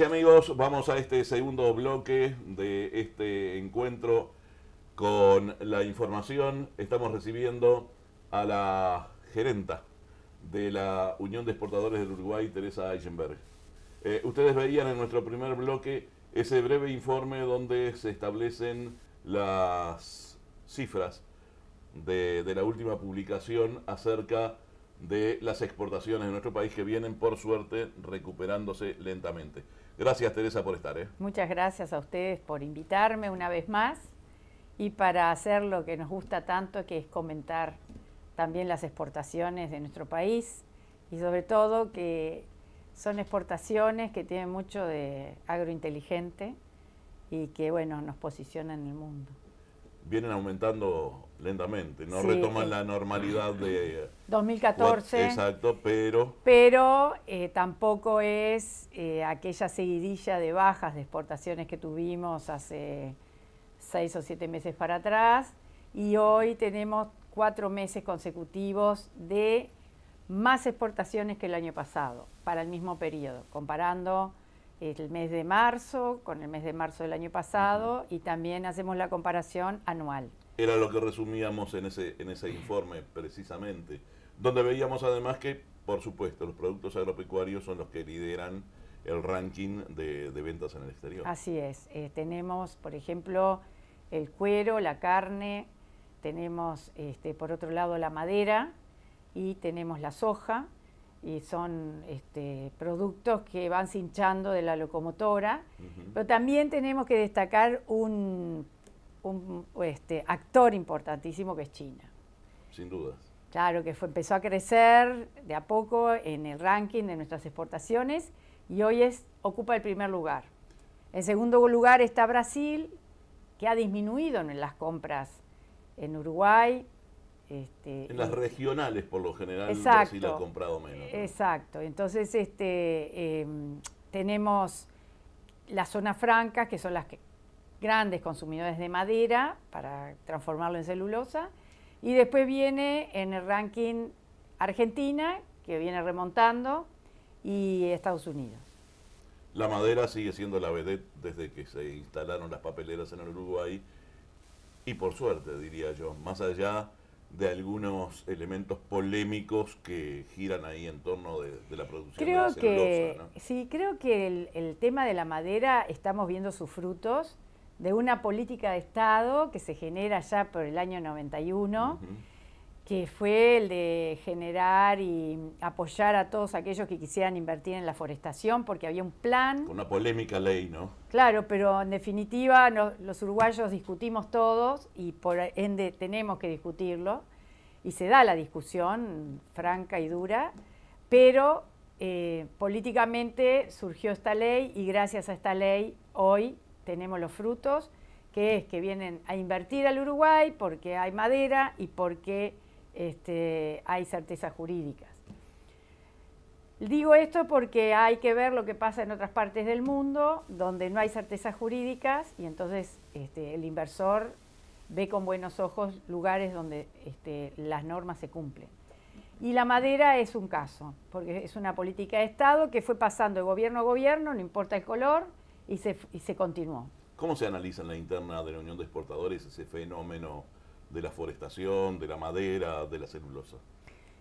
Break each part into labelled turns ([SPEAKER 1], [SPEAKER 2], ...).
[SPEAKER 1] Amigas amigos, vamos a este segundo bloque de este encuentro con la información. Estamos recibiendo a la gerenta de la Unión de Exportadores del Uruguay, Teresa Eichenberg. Eh, ustedes veían en nuestro primer bloque ese breve informe donde se establecen las cifras de la última publicación acerca de las exportaciones de nuestro país que vienen, por suerte, recuperándose lentamente. Gracias, Teresa, por estar. ¿eh?
[SPEAKER 2] Muchas gracias a ustedes por invitarme una vez más y para hacer lo que nos gusta tanto, que es comentar también las exportaciones de nuestro país y sobre todo que son exportaciones que tienen mucho de agrointeligente y que, bueno, nos posicionan en el mundo
[SPEAKER 1] vienen aumentando lentamente, no retoman la normalidad de 2014. exacto, pero...
[SPEAKER 2] Pero eh, tampoco es eh, aquella seguidilla de bajas de exportaciones que tuvimos hace seis o siete meses para atrás y hoy tenemos cuatro meses consecutivos de más exportaciones que el año pasado, para el mismo periodo, comparando el mes de marzo con el mes de marzo del año pasado y también hacemos la comparación anual.
[SPEAKER 1] Era lo que resumíamos en ese, informe precisamente, donde veíamos además que, por supuesto, los productos agropecuarios son los que lideran el ranking de, ventas en el exterior. Así
[SPEAKER 2] es, eh, tenemos, por ejemplo, el cuero, la carne, tenemos, este, por otro lado, la madera y tenemos la soja y son este, productos que van cinchando de la locomotora. Pero también tenemos que destacar un, este, actor importantísimo que es China. Sin duda. Claro, que empezó a crecer de a poco en el ranking de nuestras exportaciones y hoy es, ocupa el primer lugar. En segundo lugar está Brasil, que ha disminuido en las compras en Uruguay,
[SPEAKER 1] este, en las regionales, por lo general, exacto, ha comprado menos.
[SPEAKER 2] Exacto. Entonces, este, em, tenemos las zonas francas, que son las grandes consumidores de madera para transformarlo en celulosa. Y después viene en el ranking Argentina, que viene remontando, y Estados Unidos.
[SPEAKER 1] La madera sigue siendo la vedette desde que se instalaron las papeleras en el Uruguay. Y por suerte, diría yo, más allá de algunos elementos polémicos que giran ahí en torno de, la producción creo de la
[SPEAKER 2] que, Sí, creo que el, tema de la madera estamos viendo sus frutos de una política de Estado que se genera ya por el año 91 que fue el de generar y apoyar a todos aquellos que quisieran invertir en la forestación, porque había un plan. una
[SPEAKER 1] polémica ley, ¿no?
[SPEAKER 2] Claro, pero en definitiva los uruguayos discutimos todos y por ende tenemos que discutirlo, y se da la discusión franca y dura, pero eh, políticamente surgió esta ley y gracias a esta ley hoy tenemos los frutos, que es que vienen a invertir al Uruguay porque hay madera y porque este, hay certezas jurídicas. Digo esto porque hay que ver lo que pasa en otras partes del mundo donde no hay certezas jurídicas y entonces este, el inversor ve con buenos ojos lugares donde este, las normas se cumplen. Y la madera es un caso, porque es una política de Estado que fue pasando de gobierno a gobierno, no importa el color, y se continuó.
[SPEAKER 1] ¿Cómo se analiza en la interna de la Unión de Exportadores ese fenómeno de la forestación, de la madera, de la celulosa.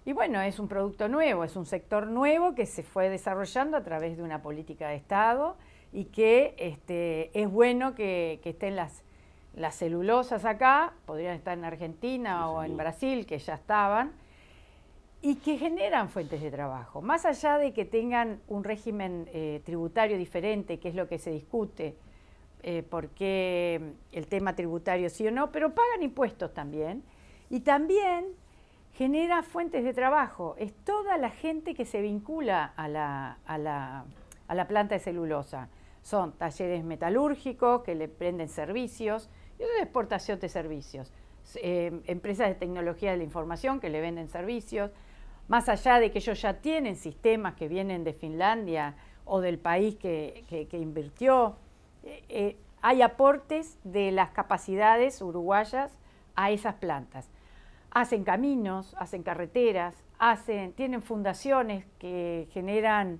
[SPEAKER 2] Y bueno, es un producto nuevo, es un sector nuevo que se fue desarrollando a través de una política de Estado y que este, es bueno que, estén las, celulosas acá, podrían estar en Argentina o en Brasil, que ya estaban, y que generan fuentes de trabajo. Más allá de que tengan un régimen eh, tributario diferente, que es lo que se discute, eh, porque el tema tributario sí o no, pero pagan impuestos también. Y también genera fuentes de trabajo. Es toda la gente que se vincula a la, planta de celulosa. Son talleres metalúrgicos que le prenden servicios, y otras exportación de servicios. Eh, empresas de tecnología de la información que le venden servicios, más allá de que ellos ya tienen sistemas que vienen de Finlandia o del país que invirtió, eh, eh, hay aportes de las capacidades uruguayas a esas plantas. Hacen caminos, hacen carreteras, tienen fundaciones que generan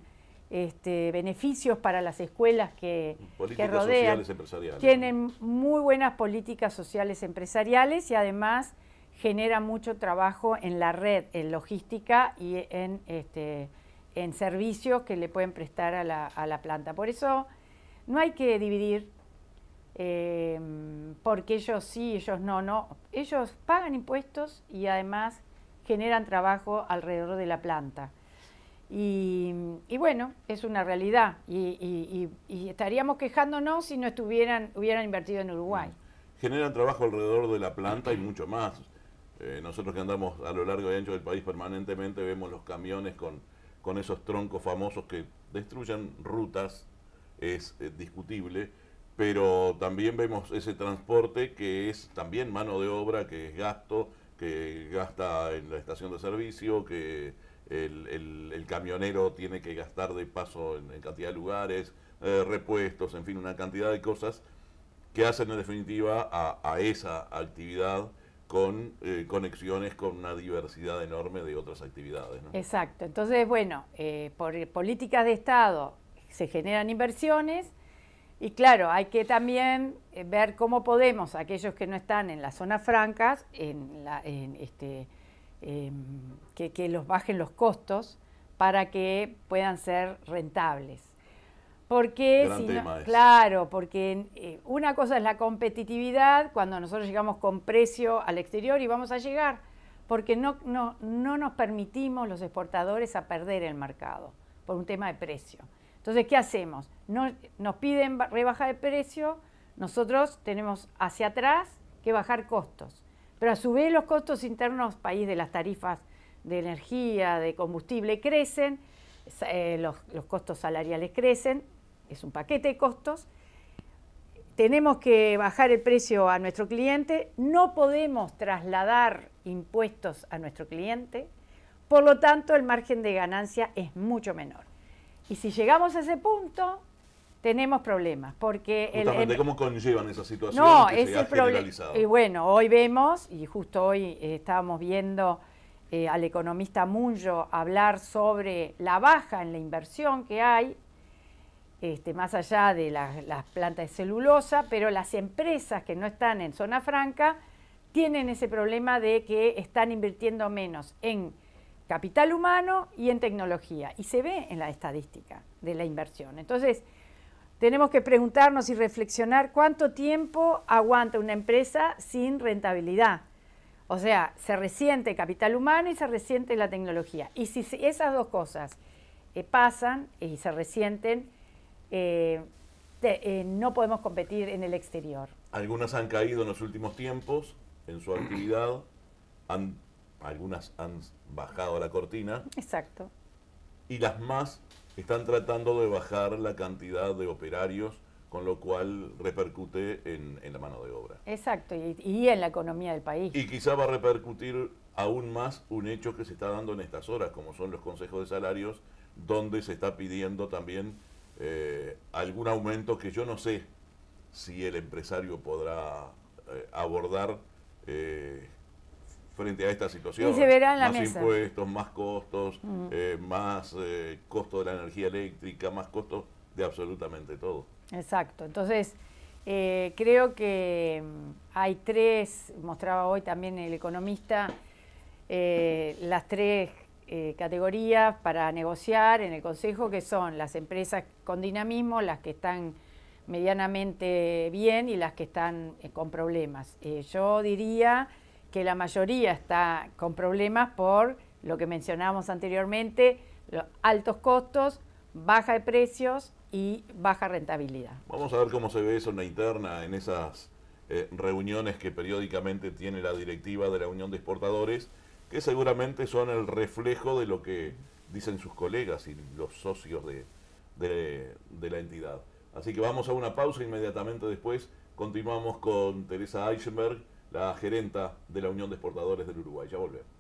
[SPEAKER 2] este, beneficios para las escuelas que, políticas Sociales,
[SPEAKER 1] empresariales. Tienen
[SPEAKER 2] muy buenas políticas sociales empresariales y además generan mucho trabajo en la red, en logística y en, este, servicios que le pueden prestar a la planta. Por eso no hay que dividir eh, porque ellos sí, ellos no, no. Ellos pagan impuestos y además generan trabajo alrededor de la planta. Y, bueno, es una realidad y, estaríamos quejándonos si no estuvieran, hubieran invertido en Uruguay. Mm.
[SPEAKER 1] Generan trabajo alrededor de la planta y mucho más. Eh, nosotros que andamos a lo largo y ancho del país permanentemente vemos los camiones con, con esos troncos famosos que destruyen rutas es eh, discutible, pero también vemos ese transporte que es también mano de obra, que es gasto, que gasta en la estación de servicio, que el, camionero tiene que gastar de paso en, cantidad de lugares, eh, repuestos, en fin, una cantidad de cosas que hacen en definitiva a, esa actividad con eh, conexiones con una diversidad enorme de otras actividades.
[SPEAKER 2] Exacto. Entonces, bueno, por políticas de Estado se generan inversiones y claro, hay que también eh, ver cómo podemos, aquellos que no están en las zonas francas, en, la, este, em, que, los bajen los costos para que puedan ser rentables. Porque, si claro, porque eh, una cosa es la competitividad cuando nosotros llegamos con precio al exterior y vamos a llegar, porque no, no nos permitimos los exportadores a perder el mercado por un tema de precio. Entonces, ¿qué hacemos? nos piden rebaja de precio, nosotros tenemos hacia atrás que bajar costos, pero a su vez los costos internos país de las tarifas de energía, de combustible crecen, eh, los costos salariales crecen, es un paquete de costos, tenemos que bajar el precio a nuestro cliente, no podemos trasladar impuestos a nuestro cliente, por lo tanto el margen de ganancia es mucho menor. Y si llegamos a ese punto, tenemos problemas. Porque
[SPEAKER 1] ¿cómo conllevan esa situación? No, ese problema. Y
[SPEAKER 2] bueno, hoy vemos, y justo hoy eh, estábamos viendo eh, al economista Munyo hablar sobre la baja en la inversión que hay, este, más allá de las plantas de celulosa, pero las empresas que no están en zona franca tienen ese problema de que están invirtiendo menos en capital humano y en tecnología. Y se ve en la estadística de la inversión. Entonces, tenemos que preguntarnos y reflexionar cuánto tiempo aguanta una empresa sin rentabilidad. O sea, se resiente capital humano y se resiente la tecnología. Y si esas dos cosas eh, pasan y se resienten, eh, eh, no podemos competir en el exterior.
[SPEAKER 1] Algunas han caído en los últimos tiempos en su actividad, han algunas han bajado la cortina. Exacto. Y las más están tratando de bajar la cantidad de operarios, con lo cual repercute en, la mano de obra.
[SPEAKER 2] Exacto, y, en la economía del país. Y
[SPEAKER 1] quizá va a repercutir aún más un hecho que se está dando en estas horas, como son los consejos de salarios, donde se está pidiendo también eh, algún aumento que yo no sé si el empresario podrá eh, abordar. Eh, frente a esta situación. Y más impuestos, más costos, mm. eh, más eh, costo de la energía eléctrica, más costos de absolutamente todo.
[SPEAKER 2] Exacto. Entonces, eh, creo que mm, hay tres, mostraba hoy también el economista, las tres categorías para negociar en el Consejo, que son las empresas con dinamismo, las que están medianamente bien y las que están con problemas. yo diría que la mayoría está con problemas por lo que mencionábamos anteriormente, los altos costos, baja de precios y baja rentabilidad.
[SPEAKER 1] Vamos a ver cómo se ve eso en la interna, en esas eh, reuniones que periódicamente tiene la directiva de la Unión de Exportadores, que seguramente son el reflejo de lo que dicen sus colegas y los socios de, de la entidad. Así que vamos a una pausa inmediatamente después. Continuamos con Teresa Eisenberg la gerenta de la Unión de Exportadores del Uruguay. Ya volvemos.